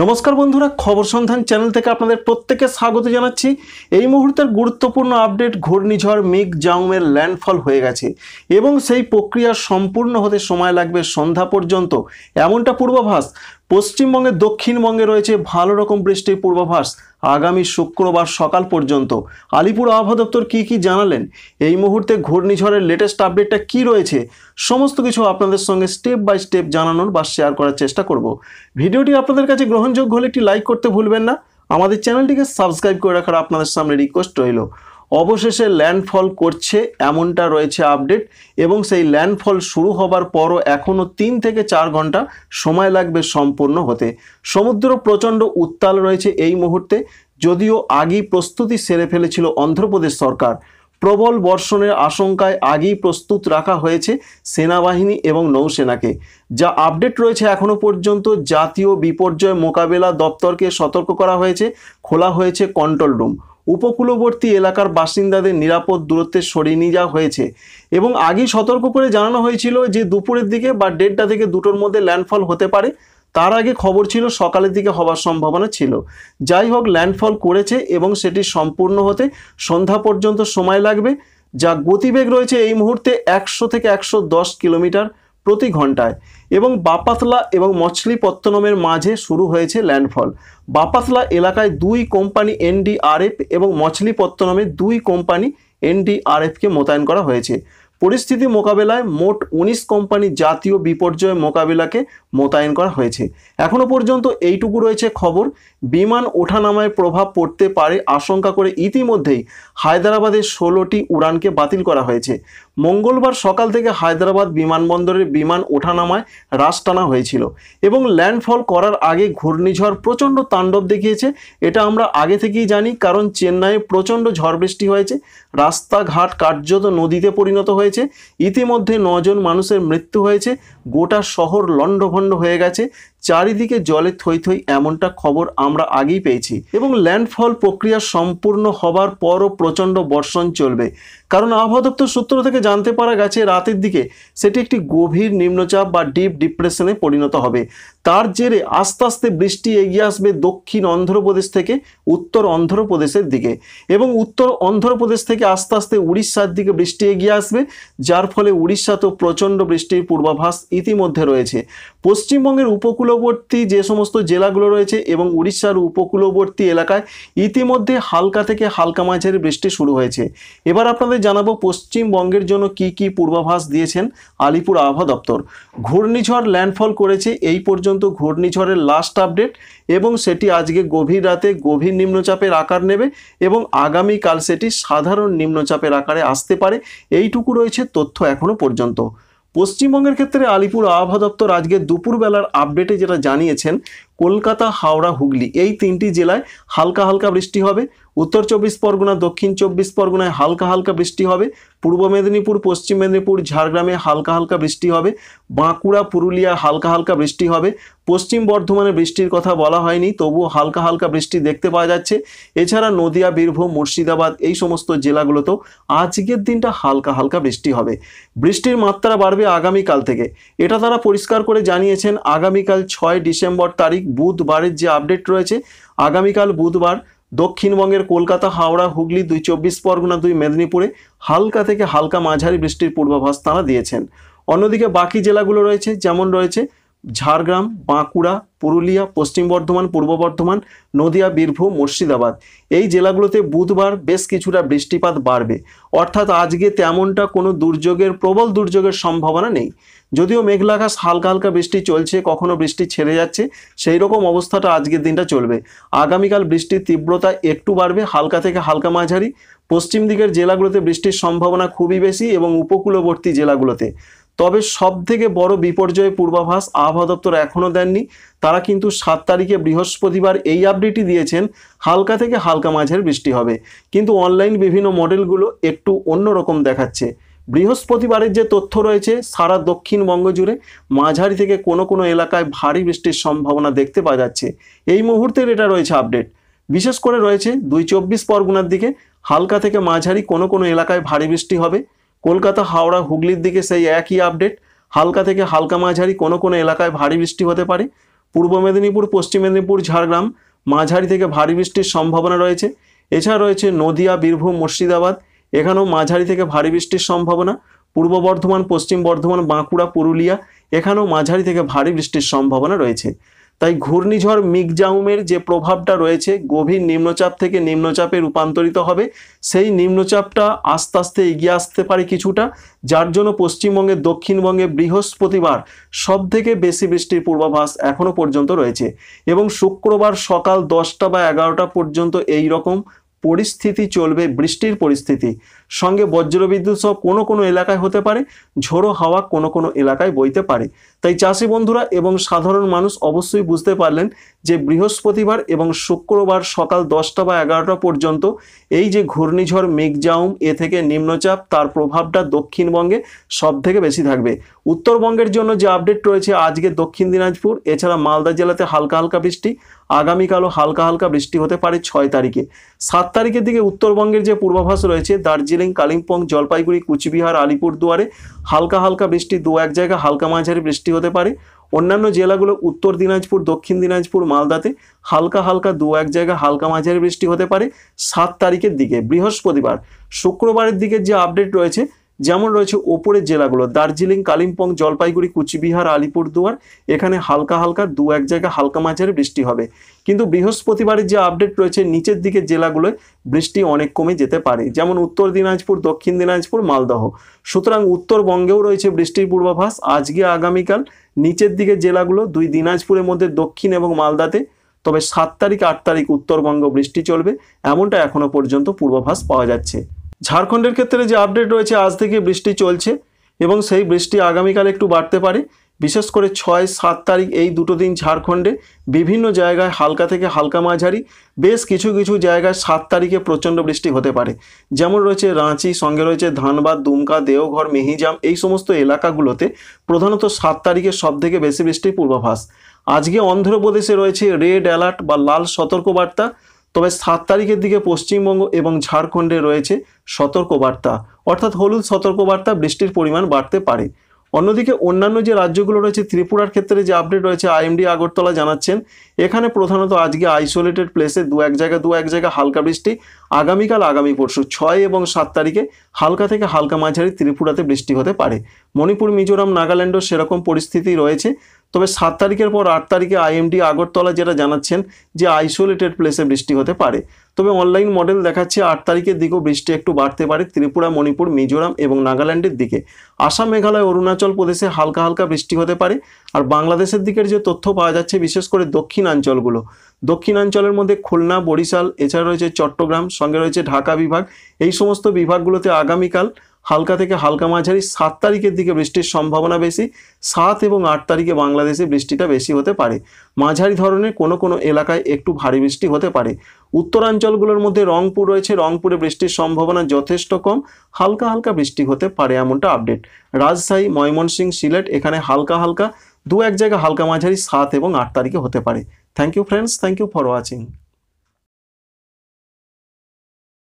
নমস্কার বন্ধুরা খবর সন্ধান চ্যানেল থেকে আপনাদের প্রত্যেকে স্বাগত জানাচ্ছি এই মুহূর্তের গুরুত্বপূর্ণ আপডেট ঘূর্ণিঝড় মিগ জাউমের ল্যান্ডফল হয়ে গেছে এবং সেই প্রক্রিয়া সম্পূর্ণ হতে সময় লাগবে সন্ধ্যা পর্যন্ত এমনটা পূর্বাভাস পশ্চিমবঙ্গের দক্ষিণবঙ্গে রয়েছে ভালো রকম বৃষ্টির পূর্বাভাস আগামী শুক্রবার সকাল পর্যন্ত আলিপুর আবহাওয়া দপ্তর কী কী জানালেন এই মুহূর্তে ঘূর্ণিঝড়ের লেটেস্ট আপডেটটা কি রয়েছে সমস্ত কিছু আপনাদের সঙ্গে স্টেপ বাই স্টেপ জানানোর বা শেয়ার করার চেষ্টা করব ভিডিওটি আপনাদের কাছে গ্রহণযোগ্য হলে একটি লাইক করতে ভুলবেন না আমাদের চ্যানেলটিকে সাবস্ক্রাইব করে রাখার আপনাদের সামনে রিকোয়েস্ট রইল অবশেষে ল্যান্ডফল করছে এমনটা রয়েছে আপডেট এবং সেই ল্যান্ডফল শুরু হবার পরও এখনও তিন থেকে চার ঘন্টা সময় লাগবে সম্পূর্ণ হতে সমুদ্র প্রচণ্ড উত্তাল রয়েছে এই মুহূর্তে যদিও আগেই প্রস্তুতি সেরে ফেলেছিল অন্ধ্রপ্রদেশ সরকার প্রবল বর্ষণের আশঙ্কায় আগেই প্রস্তুত রাখা হয়েছে সেনাবাহিনী এবং নৌসেনাকে যা আপডেট রয়েছে এখনও পর্যন্ত জাতীয় বিপর্যয় মোকাবেলা দপ্তরকে সতর্ক করা হয়েছে খোলা হয়েছে কন্ট্রোল রুম উপকূলবর্তী এলাকার বাসিন্দাদের নিরাপদ দূরত্বে সরিয়ে নিয়ে যাওয়া হয়েছে এবং আগেই সতর্ক করে জানানো হয়েছিল যে দুপুরের দিকে বা দেড়টা থেকে দুটোর মধ্যে ল্যান্ডফল হতে পারে তার আগে খবর ছিল সকালের দিকে হবার সম্ভাবনা ছিল যাই হোক ল্যান্ডফল করেছে এবং সেটি সম্পূর্ণ হতে সন্ধ্যা পর্যন্ত সময় লাগবে যা গতিবেগ রয়েছে এই মুহূর্তে একশো থেকে একশো কিলোমিটার প্রতি ঘন্টায় এবং বাপাতলা এবং মছলিপত্তনমের মাঝে শুরু হয়েছে ল্যান্ডফল বাপাতলা এলাকায় দুই কোম্পানি এনডিআরএফ এবং মছলিপত্তনমে দুই কোম্পানি এনডিআরএফকে মোতায়েন করা হয়েছে পরিস্থিতি মোকাবেলায় মোট উনিশ কোম্পানি জাতীয় বিপর্যয় মোকাবিলাকে মোতায়েন করা হয়েছে এখনও পর্যন্ত এইটুকু রয়েছে খবর বিমান ওঠানামায় প্রভাব পড়তে পারে আশঙ্কা করে ইতিমধ্যেই হায়দ্রাবাদের ষোলোটি উড়ানকে বাতিল করা হয়েছে মঙ্গলবার সকাল থেকে হায়দ্রাবাদ বিমানবন্দরের বিমান ওঠানামায় হ্রাস টানা হয়েছিল এবং ল্যান্ডফল করার আগে ঘূর্ণিঝড় প্রচণ্ড তাণ্ডব দেখিয়েছে এটা আমরা আগে থেকেই জানি কারণ চেন্নাইয়ে প্রচণ্ড ঝড় বৃষ্টি হয়েছে রাস্তাঘাট কার্যত নদীতে পরিণত হয়েছে হয়েছে ইতিমধ্যে নজন মানুষের মৃত্যু হয়েছে গোটা শহর লণ্ডভণ্ড হয়ে গেছে চারিদিকে জলে থই থই এমনটা খবর আমরা আগেই পেয়েছি এবং ল্যান্ডফল প্রক্রিয়া সম্পূর্ণ হবার পরও প্রচণ্ড বর্ষণ চলবে কারণ আবহাওয়া দপ্তর সূত্র থেকে জানতে পারা গেছে রাতের দিকে সেটি একটি গভীর নিম্নচাপ বা ডিপ ডিপ্রেশনে পরিণত হবে তার জেরে আস্তে আস্তে বৃষ্টি এগিয়ে আসবে দক্ষিণ অন্ধ্রপ্রদেশ থেকে উত্তর অন্ধ্রপ্রদেশের দিকে এবং উত্তর অন্ধ্রপ্রদেশ থেকে আস্তে আস্তে উড়িষ্যার দিকে বৃষ্টি এগিয়ে আসবে যার ফলে উড়িষ্যাতেও প্রচণ্ড বৃষ্টির পূর্বাভাস ইতিমধ্যে রয়েছে পশ্চিমবঙ্গের উপকূল উপকূলবর্তী যে সমস্ত জেলাগুলো রয়েছে এবং উড়িষ্যার উপকূলবর্তী এলাকায় ইতিমধ্যে হালকা থেকে হালকা মাঝের বৃষ্টি শুরু হয়েছে এবার আপনাদের জানাবো পশ্চিমবঙ্গের জন্য কি কি পূর্বাভাস দিয়েছেন আলিপুর আবহাওয়া দপ্তর ঘূর্ণিঝড় ল্যান্ডফল করেছে এই পর্যন্ত ঘূর্ণিঝড়ের লাস্ট আপডেট এবং সেটি আজকে গভীর রাতে গভীর নিম্নচাপের আকার নেবে এবং আগামীকাল সেটি সাধারণ নিম্নচাপের আকারে আসতে পারে এইটুকু রয়েছে তথ্য এখনও পর্যন্ত পশ্চিমবঙ্গের ক্ষেত্রে আলিপুর আবহাওয়া দপ্তর আজকে দুপুরবেলার আপডেটে যেটা জানিয়েছেন কলকাতা হাওড়া হুগলি এই তিনটি জেলায় হালকা হালকা বৃষ্টি হবে উত্তর চব্বিশ পরগনা দক্ষিণ চব্বিশ পরগনায় হালকা হালকা বৃষ্টি হবে পূর্ব মেদিনীপুর পশ্চিম মেদিনীপুর ঝাড়গ্রামে হালকা হালকা বৃষ্টি হবে বাঁকুড়া পুরুলিয়া হালকা হালকা বৃষ্টি হবে পশ্চিম বর্ধমানে বৃষ্টির কথা বলা হয়নি তবুও হালকা হালকা বৃষ্টি দেখতে পাওয়া যাচ্ছে এছাড়া নদিয়া বীরভূম মুর্শিদাবাদ এই সমস্ত জেলাগুলোতেও আজকের দিনটা হালকা হালকা বৃষ্টি হবে বৃষ্টির মাত্রা বাড়বে আগামীকাল থেকে এটা তারা পরিষ্কার করে জানিয়েছেন আগামীকাল ছয় ডিসেম্বর তারিখ বুধবারের যে আপডেট রয়েছে আগামীকাল বুধবার দক্ষিণবঙ্গের কলকাতা হাওড়া হুগলি দুই চব্বিশ পরগনা দুই মেদিনীপুরে হালকা থেকে হালকা মাঝারি বৃষ্টির পূর্বাভাস তাঁরা দিয়েছেন অন্যদিকে বাকি জেলাগুলো রয়েছে যেমন রয়েছে ঝাড়গ্রাম বাঁকুড়া পুরুলিয়া পশ্চিম বর্ধমান পূর্ব বর্ধমান নদিয়া বীরভূম মুর্শিদাবাদ এই জেলাগুলোতে বুধবার বেশ কিছুটা বৃষ্টিপাত বাড়বে অর্থাৎ আজকে তেমনটা কোনো দুর্যোগের প্রবল দুর্যোগের সম্ভাবনা নেই যদিও মেঘলা হালকা হালকা বৃষ্টি চলছে কখনো বৃষ্টি ছেড়ে যাচ্ছে সেই রকম অবস্থাটা আজকের দিনটা চলবে আগামীকাল বৃষ্টির তীব্রতা একটু বাড়বে হালকা থেকে হালকা মাঝারি পশ্চিম দিকের জেলাগুলোতে বৃষ্টির সম্ভাবনা খুবই বেশি এবং উপকূলবর্তী জেলাগুলোতে তবে সব থেকে বড় বিপর্যয়ের পূর্বাভাস আবহাওয়া দপ্তর এখনও দেননি তারা কিন্তু সাত তারিখে বৃহস্পতিবার এই আপডেটই দিয়েছেন হালকা থেকে হালকা মাঝের বৃষ্টি হবে কিন্তু অনলাইন বিভিন্ন মডেলগুলো একটু অন্যরকম দেখাচ্ছে বৃহস্পতিবারের যে তথ্য রয়েছে সারা দক্ষিণবঙ্গ জুড়ে মাঝারি থেকে কোনো কোনো এলাকায় ভারী বৃষ্টির সম্ভাবনা দেখতে পাওয়া যাচ্ছে এই মুহূর্তের এটা রয়েছে আপডেট বিশেষ করে রয়েছে দুই চব্বিশ পরগনার দিকে হালকা থেকে মাঝারি কোনো কোনো এলাকায় ভারী বৃষ্টি হবে কলকাতা হাওড়া হুগলির দিকে সেই একই আপডেট হালকা থেকে হালকা মাঝারি কোনো কোনো এলাকায় ভারী বৃষ্টি হতে পারে পূর্ব মেদিনীপুর পশ্চিম মেদিনীপুর ঝাড়গ্রাম মাঝারি থেকে ভারী বৃষ্টির সম্ভাবনা রয়েছে এছাড়া রয়েছে নদিয়া বীরভূম মুর্শিদাবাদ এখানেও মাঝারি থেকে ভারী বৃষ্টির সম্ভাবনা পূর্ব বর্ধমান পশ্চিম বর্ধমান বাঁকুড়া পুরুলিয়া এখানেও মাঝারি থেকে ভারী বৃষ্টির সম্ভাবনা রয়েছে তাই ঘূর্ণিঝড় মিগজাউমের যে প্রভাবটা রয়েছে গভীর নিম্নচাপ থেকে নিম্নচাপে রূপান্তরিত হবে সেই নিম্নচাপটা আস্তে আস্তে এগিয়ে আসতে পারে কিছুটা যার জন্য পশ্চিমবঙ্গে দক্ষিণবঙ্গে বৃহস্পতিবার সব থেকে বেশি বৃষ্টির পূর্বাভাস এখনও পর্যন্ত রয়েছে এবং শুক্রবার সকাল দশটা বা এগারোটা পর্যন্ত এই রকম পরিস্থিতি চলবে বৃষ্টির পরিস্থিতি সঙ্গে বজ্রবিদ্যুৎ সহ কোনো কোনো এলাকায় হতে পারে ঝোড়ো হাওয়া কোনো কোনো এলাকায় বইতে পারে তাই চাষি বন্ধুরা এবং সাধারণ মানুষ অবশ্যই বুঝতে পারলেন যে বৃহস্পতিবার এবং শুক্রবার সকাল দশটা বা এগারোটা পর্যন্ত এই যে ঘূর্ণিঝড় মেঘজাউম এ থেকে নিম্নচাপ তার প্রভাবটা দক্ষিণবঙ্গে সব থেকে বেশি থাকবে উত্তরবঙ্গের জন্য যে আপডেট রয়েছে আজকে দক্ষিণ দিনাজপুর এছাড়া মালদা জেলাতে হালকা হালকা বৃষ্টি আগামীকালও হালকা হালকা বৃষ্টি হতে পারে ছয় তারিখে সাত তারিখের দিকে উত্তরবঙ্গের যে পূর্বাভাস রয়েছে দার্জিলিং কালিম্পং জলপাইগুড়ি কুচবিহার আলিপুর দুয়ারে হালকা হালকা বৃষ্টি দু এক জায়গা হালকা মাঝারি বৃষ্টি হতে পারে অন্যান্য জেলাগুলো উত্তর দিনাজপুর দক্ষিণ দিনাজপুর মালদাতে হালকা হালকা দু এক জায়গা হালকা মাঝারি বৃষ্টি হতে পারে সাত তারিখের দিকে বৃহস্পতিবার শুক্রবারের দিকে যে আপডেট রয়েছে যেমন রয়েছে ওপরের জেলাগুলো দার্জিলিং কালিম্পং জলপাইগুড়ি কুচবিহার আলিপুরদুয়ার এখানে হালকা হালকা দু এক জায়গায় হালকা মাঝারি বৃষ্টি হবে কিন্তু বৃহস্পতিবারের যে আপডেট রয়েছে নিচের দিকে জেলাগুলোয় বৃষ্টি অনেক কমে যেতে পারে যেমন উত্তর দিনাজপুর দক্ষিণ দিনাজপুর মালদহ সুতরাং উত্তরবঙ্গেও রয়েছে বৃষ্টির পূর্বাভাস আজকে আগামীকাল নিচের দিকে জেলাগুলো দুই দিনাজপুরের মধ্যে দক্ষিণ এবং মালদাতে তবে সাত তারিখ আট তারিখ উত্তরবঙ্গ বৃষ্টি চলবে এমনটা এখনও পর্যন্ত পূর্বাভাস পাওয়া যাচ্ছে ঝাড়খণ্ডের ক্ষেত্রে যে আপডেট রয়েছে আজ থেকে বৃষ্টি চলছে এবং সেই বৃষ্টি আগামীকাল একটু বাড়তে পারে বিশেষ করে ছয় সাত তারিখ এই দুটো দিন ঝাড়খণ্ডে বিভিন্ন জায়গায় হালকা থেকে হালকা মাঝারি বেশ কিছু কিছু জায়গায় সাত তারিখে প্রচণ্ড বৃষ্টি হতে পারে যেমন রয়েছে রাঁচি সঙ্গে রয়েছে ধানবাদ দুমকা দেওঘর মেহিজাম এই সমস্ত এলাকাগুলোতে প্রধানত সাত তারিখে সব থেকে বেশি বৃষ্টির পূর্বাভাস আজকে অন্ধ্রপ্রদেশে রয়েছে রেড অ্যালার্ট বা লাল সতর্কবার্তা তবে সাত তারিখের দিকে পশ্চিমবঙ্গ এবং ঝাড়খণ্ডে রয়েছে সতর্কবার্তা অর্থাৎ হলুদ সতর্কবার্তা বৃষ্টির পরিমাণ বাড়তে পারে অন্যদিকে অন্যান্য যে রাজ্যগুলো রয়েছে ত্রিপুরার ক্ষেত্রে যে আপডেট রয়েছে আইএমডি আগরতলা জানাচ্ছেন এখানে প্রধানত আজকে আইসোলেটেড প্লেসে দু এক জায়গায় দু এক জায়গায় হালকা বৃষ্টি আগামীকাল আগামী পরশু ছয় এবং সাত তারিখে হালকা থেকে হালকা মাঝারি ত্রিপুরাতে বৃষ্টি হতে পারে মণিপুর মিজোরাম নাগাল্যান্ডও সেরকম পরিস্থিতি রয়েছে তবে সাত তারিখের পর আট তারিখে আইএমডি আগরতলা যেটা জানাচ্ছেন যে আইসোলেটেড প্লেসে বৃষ্টি হতে পারে তবে অনলাইন মডেল দেখাচ্ছে আট তারিখের দিকেও বৃষ্টি একটু বাড়তে পারে ত্রিপুরা মণিপুর মিজোরাম এবং নাগাল্যান্ডের দিকে আসাম মেঘালয় অরুণাচল প্রদেশে হালকা হালকা বৃষ্টি হতে পারে আর বাংলাদেশের দিকের যে তথ্য পাওয়া যাচ্ছে বিশেষ করে দক্ষিণাঞ্চলগুলো দক্ষিণাঞ্চলের মধ্যে খুলনা বরিশাল এছাড়া রয়েছে চট্টগ্রাম সঙ্গে রয়েছে ঢাকা বিভাগ এই সমস্ত বিভাগগুলোতে আগামীকাল হালকা থেকে হালকা মাঝারি সাত তারিখের দিকে বৃষ্টির সম্ভাবনা বেশি সাত এবং আট তারিখে বাংলাদেশে বৃষ্টিটা বেশি হতে পারে মাঝারি ধরনের কোনো কোনো এলাকায় একটু ভারী বৃষ্টি হতে পারে উত্তরাঞ্চলগুলোর মধ্যে রংপুর রয়েছে রংপুরে বৃষ্টির সম্ভাবনা যথেষ্ট কম হালকা হালকা বৃষ্টি হতে পারে এমনটা আপডেট রাজশাহী ময়মনসিংহ সিলেট এখানে হালকা হালকা দু এক জায়গা হালকা মাঝারি সাত এবং আট তারিখে হতে পারে thank you friends thank you for watching